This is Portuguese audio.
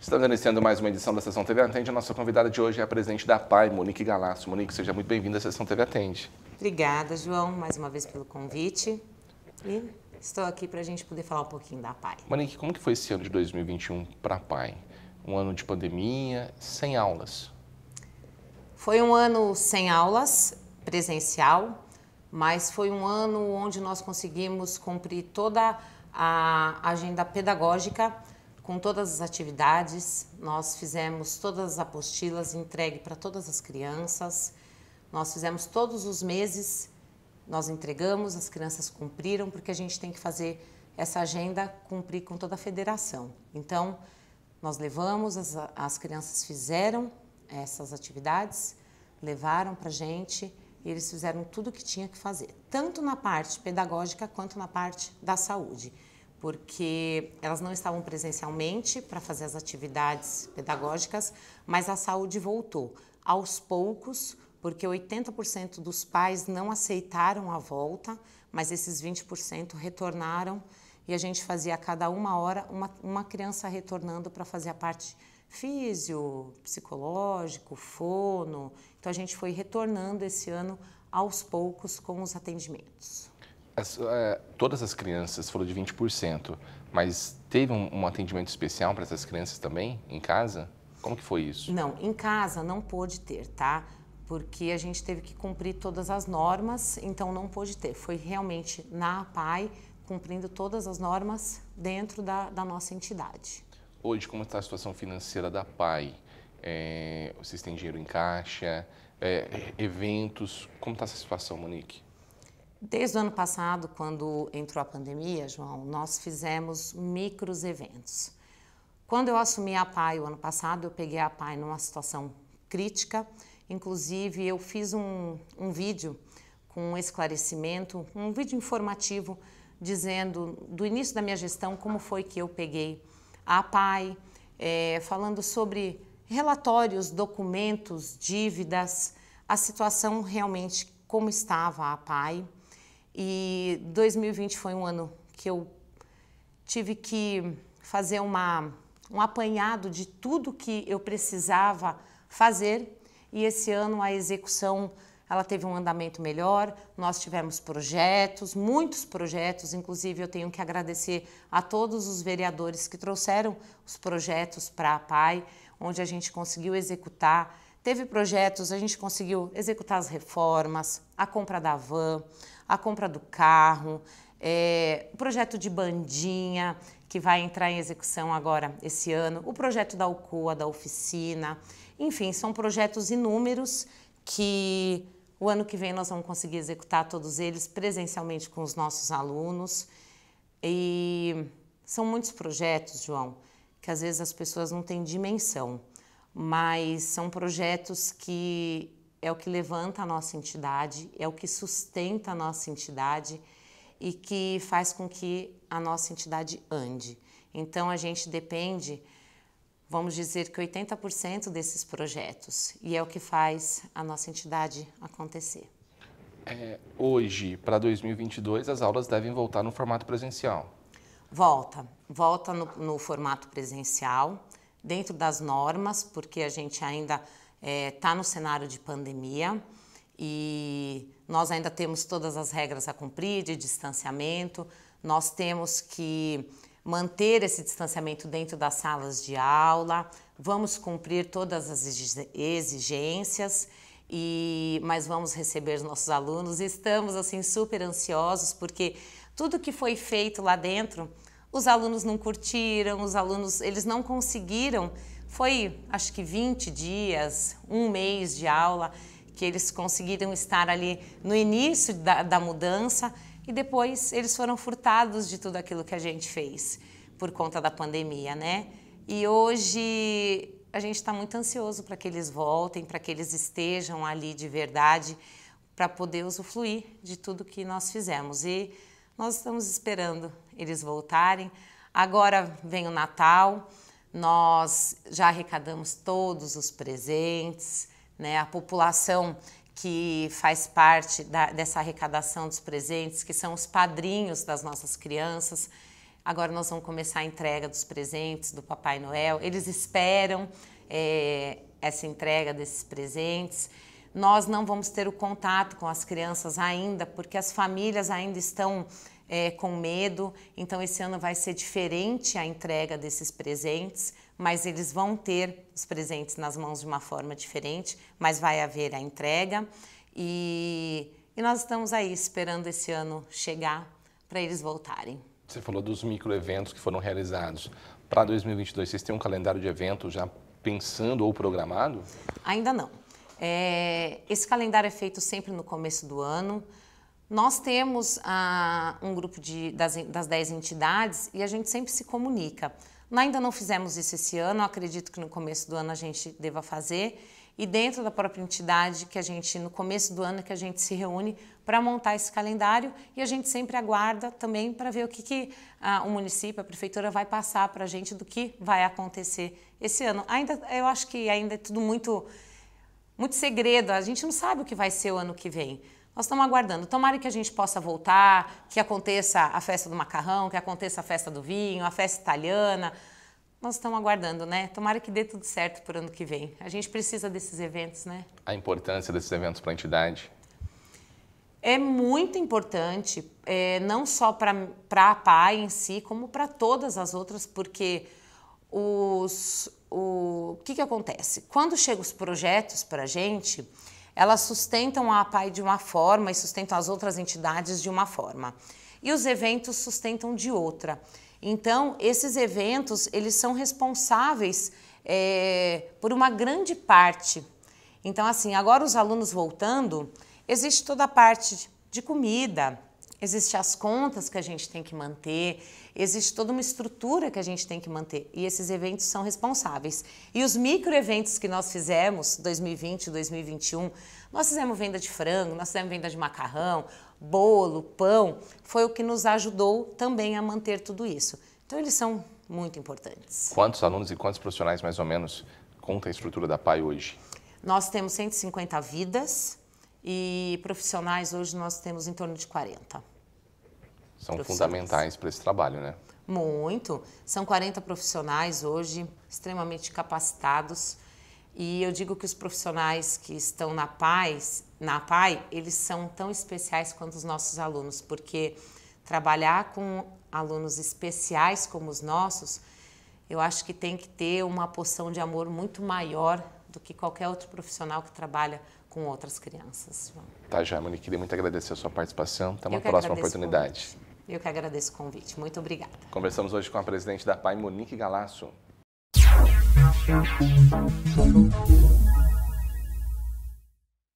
Estamos iniciando mais uma edição da Sessão TV Atende. A nossa convidada de hoje é a presidente da PAI, Monique Galasso. Monique, seja muito bem-vinda à Sessão TV Atende. Obrigada, João, mais uma vez pelo convite. E estou aqui para a gente poder falar um pouquinho da PAI. Monique, como que foi esse ano de 2021 para a PAI? Um ano de pandemia, sem aulas. Foi um ano sem aulas, presencial, mas foi um ano onde nós conseguimos cumprir toda a agenda pedagógica com todas as atividades. Nós fizemos todas as apostilas entregue para todas as crianças. Nós fizemos todos os meses, nós entregamos, as crianças cumpriram, porque a gente tem que fazer essa agenda cumprir com toda a federação. Então, nós levamos, as, as crianças fizeram essas atividades, levaram para a gente e eles fizeram tudo o que tinha que fazer, tanto na parte pedagógica quanto na parte da saúde, porque elas não estavam presencialmente para fazer as atividades pedagógicas, mas a saúde voltou aos poucos, porque 80% dos pais não aceitaram a volta, mas esses 20% retornaram e a gente fazia a cada uma hora uma, uma criança retornando para fazer a parte físio, psicológico, fono. Então a gente foi retornando esse ano aos poucos com os atendimentos. As, é, todas as crianças foram de 20%, mas teve um, um atendimento especial para essas crianças também em casa? Como que foi isso? Não, em casa não pôde ter, tá? Porque a gente teve que cumprir todas as normas, então não pôde ter. Foi realmente na PAI cumprindo todas as normas dentro da, da nossa entidade hoje como está a situação financeira da PAI? É, vocês têm dinheiro em caixa? É, eventos? Como está essa situação, Monique? Desde o ano passado, quando entrou a pandemia, João, nós fizemos micros eventos. Quando eu assumi a PAI o ano passado, eu peguei a PAI numa situação crítica. Inclusive, eu fiz um, um vídeo com um esclarecimento, um vídeo informativo, dizendo do início da minha gestão como foi que eu peguei a pai é, falando sobre relatórios, documentos, dívidas, a situação realmente como estava a pai E 2020 foi um ano que eu tive que fazer uma, um apanhado de tudo que eu precisava fazer e esse ano a execução ela teve um andamento melhor, nós tivemos projetos, muitos projetos, inclusive eu tenho que agradecer a todos os vereadores que trouxeram os projetos para a PAI, onde a gente conseguiu executar. Teve projetos, a gente conseguiu executar as reformas, a compra da van, a compra do carro, é, o projeto de bandinha, que vai entrar em execução agora esse ano, o projeto da UCOA, da oficina, enfim, são projetos inúmeros que o ano que vem nós vamos conseguir executar todos eles presencialmente com os nossos alunos. E são muitos projetos, João, que às vezes as pessoas não têm dimensão, mas são projetos que é o que levanta a nossa entidade, é o que sustenta a nossa entidade e que faz com que a nossa entidade ande. Então a gente depende vamos dizer que 80% desses projetos, e é o que faz a nossa entidade acontecer. É, hoje, para 2022, as aulas devem voltar no formato presencial? Volta, volta no, no formato presencial, dentro das normas, porque a gente ainda está é, tá no cenário de pandemia e nós ainda temos todas as regras a cumprir de distanciamento, nós temos que manter esse distanciamento dentro das salas de aula, vamos cumprir todas as exigências e mas vamos receber os nossos alunos. Estamos assim super ansiosos porque tudo que foi feito lá dentro, os alunos não curtiram, os alunos eles não conseguiram. Foi acho que 20 dias, um mês de aula que eles conseguiram estar ali no início da, da mudança e depois eles foram furtados de tudo aquilo que a gente fez por conta da pandemia, né? E hoje a gente está muito ansioso para que eles voltem, para que eles estejam ali de verdade, para poder usufruir de tudo que nós fizemos. E nós estamos esperando eles voltarem. Agora vem o Natal, nós já arrecadamos todos os presentes, né? A população que faz parte da, dessa arrecadação dos presentes, que são os padrinhos das nossas crianças. Agora nós vamos começar a entrega dos presentes do Papai Noel. Eles esperam é, essa entrega desses presentes. Nós não vamos ter o contato com as crianças ainda, porque as famílias ainda estão é, com medo. Então, esse ano vai ser diferente a entrega desses presentes mas eles vão ter os presentes nas mãos de uma forma diferente, mas vai haver a entrega e, e nós estamos aí esperando esse ano chegar para eles voltarem. Você falou dos microeventos que foram realizados. Para 2022, vocês têm um calendário de eventos já pensando ou programado? Ainda não. É, esse calendário é feito sempre no começo do ano. Nós temos ah, um grupo de, das, das 10 entidades e a gente sempre se comunica. Ainda não fizemos isso esse ano, acredito que no começo do ano a gente deva fazer. E dentro da própria entidade, que a gente, no começo do ano, que a gente se reúne para montar esse calendário e a gente sempre aguarda também para ver o que, que a, ah, o município, a prefeitura vai passar para a gente do que vai acontecer esse ano. Ainda, eu acho que ainda é tudo muito, muito segredo, a gente não sabe o que vai ser o ano que vem. Nós estamos aguardando. Tomara que a gente possa voltar, que aconteça a festa do macarrão, que aconteça a festa do vinho, a festa italiana. Nós estamos aguardando, né? Tomara que dê tudo certo para o ano que vem. A gente precisa desses eventos, né? A importância desses eventos para a entidade? É muito importante, é, não só para a PAI em si, como para todas as outras, porque os, o, o que, que acontece? Quando chegam os projetos para a gente, elas sustentam a APAI de uma forma e sustentam as outras entidades de uma forma. E os eventos sustentam de outra. Então, esses eventos, eles são responsáveis é, por uma grande parte. Então, assim, agora os alunos voltando, existe toda a parte de comida, Existem as contas que a gente tem que manter, existe toda uma estrutura que a gente tem que manter e esses eventos são responsáveis. E os microeventos que nós fizemos 2020, e 2021, nós fizemos venda de frango, nós fizemos venda de macarrão, bolo, pão, foi o que nos ajudou também a manter tudo isso. Então eles são muito importantes. Quantos alunos e quantos profissionais mais ou menos conta a estrutura da PAI hoje? Nós temos 150 vidas e profissionais hoje nós temos em torno de 40. São fundamentais para esse trabalho, né? Muito. São 40 profissionais hoje, extremamente capacitados. E eu digo que os profissionais que estão na paz, na PAI, eles são tão especiais quanto os nossos alunos, porque trabalhar com alunos especiais como os nossos, eu acho que tem que ter uma porção de amor muito maior do que qualquer outro profissional que trabalha com outras crianças. Tá, Jamani, queria muito agradecer a sua participação. Até uma próxima oportunidade. Muito. Eu que agradeço o convite. Muito obrigada. Conversamos hoje com a presidente da PAI, Monique Galasso.